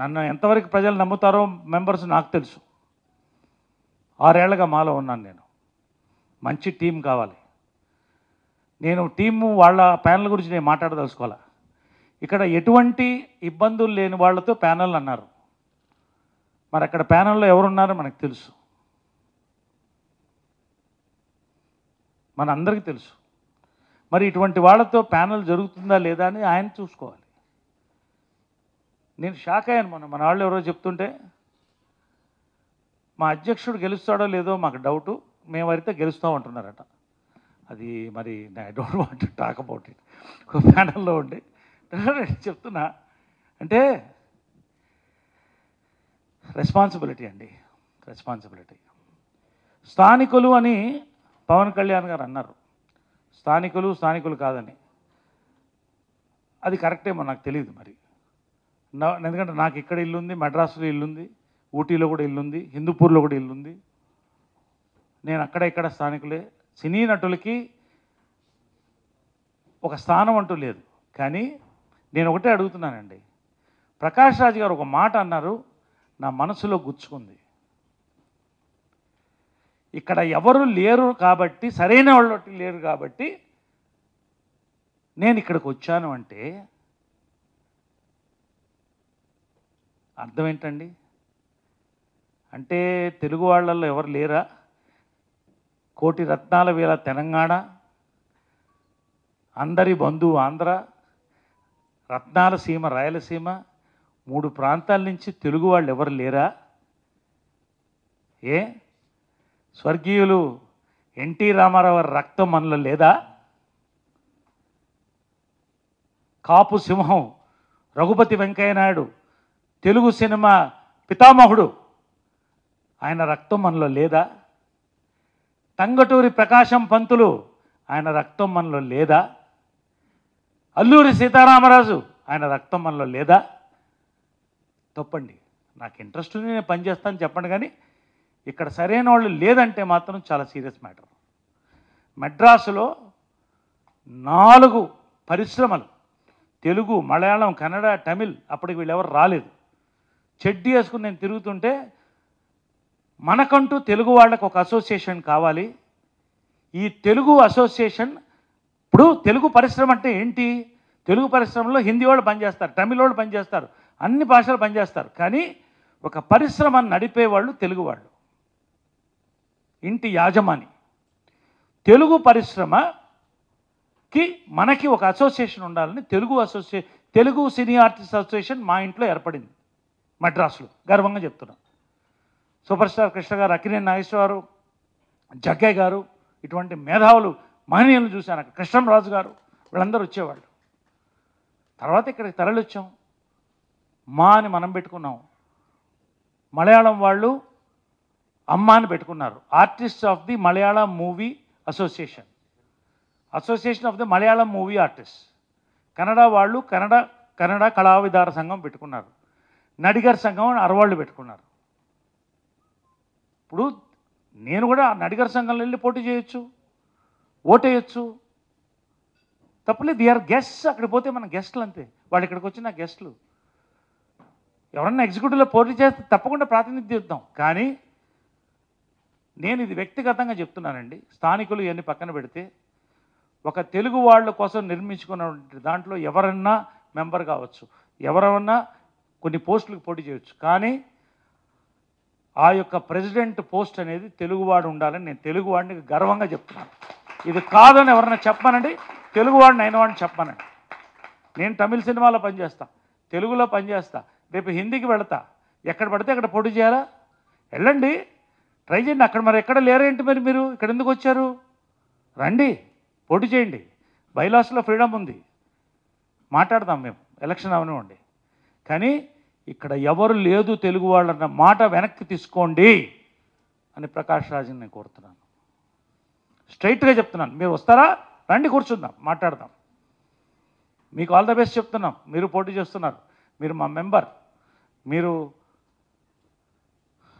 నన్ను ఎంతవరకు ప్రజలు నమ్ముతారో మెంబర్స్ నాకు తెలుసు ఆరేళ్లుగా మాలో ఉన్నాను నేను మంచి టీం కావాలి నేను టీము వాళ్ళ ప్యానల్ గురించి నేను మాట్లాడదలుచుకోవాలా ఇక్కడ ఎటువంటి ఇబ్బందులు లేని వాళ్ళతో ప్యానల్ అన్నారు మరి అక్కడ ప్యానల్లో ఎవరున్నారో మనకు తెలుసు మన అందరికీ తెలుసు మరి ఇటువంటి వాళ్ళతో ప్యానల్ జరుగుతుందా లేదా అని ఆయన చూసుకోవాలి నేను షాక్ అయ్యాను మొన్న మన వాళ్ళు ఎవరో చెప్తుంటే మా అధ్యక్షుడు గెలుస్తాడో లేదో మాకు డౌటు మేము అయితే గెలుస్తాం అంటున్నారట అది మరి I don't want talk about it ఒక ప్యానల్లో ఉండి చెప్తున్నా అంటే రెస్పాన్సిబిలిటీ అండి రెస్పాన్సిబిలిటీ స్థానికులు అని పవన్ కళ్యాణ్ గారు అన్నారు స్థానికులు స్థానికులు కాదని అది కరెక్టే నాకు తెలియదు మరి ఎందుకంటే నాకు ఇక్కడ ఇల్లుంది మద్రాసులో ఇల్లుంది ఊటీలో కూడా ఇల్లుంది హిందూపూర్లో కూడా ఇల్లుంది నేను అక్కడ ఇక్కడ స్థానికులే సినీ నటులకి ఒక స్థానం అంటూ లేదు కానీ నేను ఒకటే అడుగుతున్నానండి ప్రకాష్ రాజ్ గారు ఒక మాట అన్నారు నా మనసులో గుచ్చుకుంది ఇక్కడ ఎవరు లేరు కాబట్టి సరైన వాళ్ళు లేరు కాబట్టి నేను ఇక్కడికి వచ్చాను అంటే అర్థం ఏంటండి అంటే తెలుగు వాళ్ళల్లో ఎవరు లేరా కోటి రత్నాల వేళ తెలంగాణ అందరి బంధువు ఆంధ్ర రత్నాల సీమ రాయలసీమ మూడు ప్రాంతాల నుంచి తెలుగు వాళ్ళు ఎవరు లేరా ఏ స్వర్గీయులు ఎన్టీ రామారావు రక్తం మనలో లేదా కాపు సింహం రఘుపతి వెంకయ్యనాయుడు తెలుగు సినిమా పితామహుడు ఆయన రక్తం మనలో లేదా తంగటూరి ప్రకాశం పంతులు ఆయన రక్తం మనలో లేదా అల్లూరి సీతారామరాజు ఆయన రక్తం మనలో లేదా తప్పండి నాకు ఇంట్రెస్ట్ నేను పనిచేస్తాను చెప్పండి కానీ ఇక్కడ సరైన వాళ్ళు లేదంటే మాత్రం చాలా సీరియస్ మ్యాటర్ మెడ్రాసులో నాలుగు పరిశ్రమలు తెలుగు మలయాళం కన్నడ తమిళ్ అప్పటికి వీళ్ళెవరు రాలేదు చెడ్డి వేసుకుని నేను తిరుగుతుంటే మనకంటూ తెలుగు వాళ్ళకు ఒక అసోసియేషన్ కావాలి ఈ తెలుగు అసోసియేషన్ ఇప్పుడు తెలుగు పరిశ్రమ అంటే ఏంటి తెలుగు పరిశ్రమలో హిందీ వాళ్ళు పనిచేస్తారు తమిళ వాళ్ళు పనిచేస్తారు అన్ని భాషలు పనిచేస్తారు కానీ ఒక పరిశ్రమ నడిపేవాళ్ళు తెలుగు వాళ్ళు ఇంటి యాజమాని తెలుగు పరిశ్రమకి మనకి ఒక అసోసియేషన్ ఉండాలని తెలుగు అసోసియే తెలుగు సినీ ఆర్టిస్ట్ అసోసియేషన్ మా ఇంట్లో ఏర్పడింది మద్రాసులో గర్వంగా చెప్తున్నా సూపర్ స్టార్ కృష్ణ గారు అక్కినే నాగేశ్వరరావు జగ్గయ్య గారు ఇటువంటి మేధావులు మహనీయులు చూశాను అక్కడ కృష్ణరాజు గారు వీళ్ళందరూ వచ్చేవాళ్ళు తర్వాత ఇక్కడికి తరలిచ్చాం మా అని మనం పెట్టుకున్నాం మలయాళం వాళ్ళు అమ్మ అని పెట్టుకున్నారు artist of the Malayalam movie association association of the Malayalam movie artist Kannada వాళ్ళు కన్నడ కన్నడ కళావిధార సంఘం పెట్టుకున్నారు నడిగర్ సంఘం అరవాళ్ళు పెట్టుకున్నారు ఇప్పుడు నేను కూడా నడిగర్ సంఘంలో వెళ్ళి పోటీ చేయొచ్చు ఓటేయచ్చు తప్పలేదు దే ఆర్ గెస్ట్స్ అక్కడ పోతే మన గెస్ట్లు అంతే వాళ్ళు ఇక్కడికి వచ్చిన గెస్ట్లు ఎవరన్నా ఎగ్జిక్యూటివ్లో పోటీ చేస్తే తప్పకుండా ప్రాతినిధ్యం ఇద్దాం కానీ నేను ఇది వ్యక్తిగతంగా చెప్తున్నానండి స్థానికులు ఇవన్నీ పక్కన పెడితే ఒక తెలుగు వాళ్ళ కోసం నిర్మించుకున్న దాంట్లో ఎవరన్నా మెంబర్ కావచ్చు ఎవరన్నా కొన్ని పోస్టులకు పోటీ చేయొచ్చు కానీ ఆ యొక్క ప్రెసిడెంట్ పోస్ట్ అనేది తెలుగువాడు ఉండాలని నేను తెలుగువాడిని గర్వంగా చెప్తున్నాను ఇది కాదని ఎవరన్నా చెప్పానండి తెలుగువాడిని అయిన వాడిని చెప్పానండి నేను తమిళ సినిమాలో పనిచేస్తా తెలుగులో పనిచేస్తా రేపు హిందీకి వెళతా ఎక్కడ పడితే అక్కడ పోటీ చేయాలా వెళ్ళండి ట్రై చేయండి అక్కడ మరి ఎక్కడ లేరేంటి మరి మీరు ఇక్కడ ఎందుకు వచ్చారు రండి పోటీ చేయండి బైలాస్లో ఫ్రీడమ్ ఉంది మాట్లాడదాం మేము ఎలక్షన్ అవనివ్వండి కానీ ఇక్కడ ఎవరు లేదు తెలుగు వాళ్ళన్న మాట వెనక్కి తీసుకోండి అని ప్రకాష్ రాజుని నేను కోరుతున్నాను స్ట్రైట్గా చెప్తున్నాను మీరు వస్తారా రండి కూర్చుందాం మాట్లాడదాం మీకు ఆల్ ద బెస్ట్ చెప్తున్నాం మీరు పోటీ చేస్తున్నారు మీరు మా మెంబర్ మీరు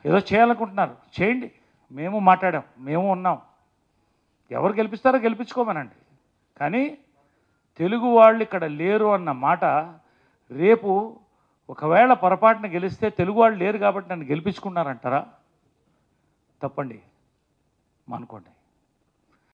ఏదో చేయాలనుకుంటున్నారు చేయండి మేము మాట్లాడాం మేము ఉన్నాం ఎవరు గెలిపిస్తారో గెలిపించుకోమనండి కానీ తెలుగు వాళ్ళు ఇక్కడ లేరు అన్న మాట రేపు ఒకవేళ పొరపాటున గెలిస్తే తెలుగు వాళ్ళు లేరు కాబట్టి నన్ను గెలిపించుకున్నారంటారా తప్పండి అనుకోండి